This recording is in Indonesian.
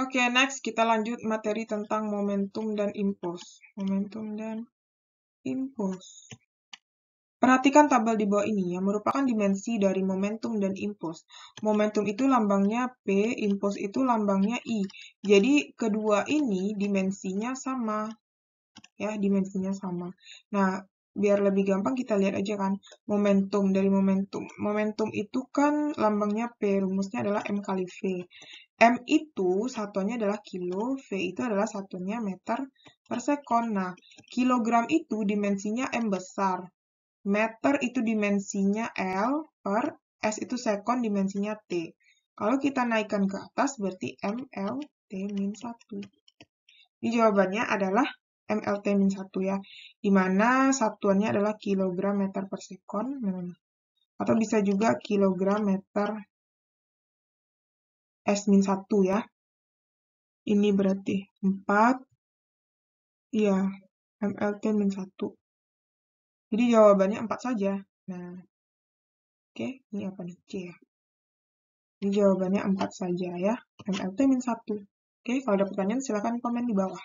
Oke, okay, next kita lanjut materi tentang momentum dan impuls. Momentum dan impuls. Perhatikan tabel di bawah ini yang merupakan dimensi dari momentum dan impuls. Momentum itu lambangnya P, impuls itu lambangnya I. Jadi kedua ini dimensinya sama. Ya, dimensinya sama. Nah, biar lebih gampang kita lihat aja kan momentum dari momentum. Momentum itu kan lambangnya P, rumusnya adalah M kali V. M itu satunya adalah kilo, V itu adalah satunya meter per sekon. Nah, kilogram itu dimensinya M besar, meter itu dimensinya L per S itu sekon dimensinya T. Kalau kita naikkan ke atas berarti M, L, T min 1. Ini jawabannya adalah MLT-1 ya, di mana satuannya adalah kilogram meter per sekon, atau bisa juga kilogram meter S-1 ya. Ini berarti 4, ya MLT-1. Jadi jawabannya 4 saja. Nah, oke, ini apa nih? C ya. Ini jawabannya 4 saja ya, MLT-1. Oke, kalau ada pertanyaan silahkan komen di bawah.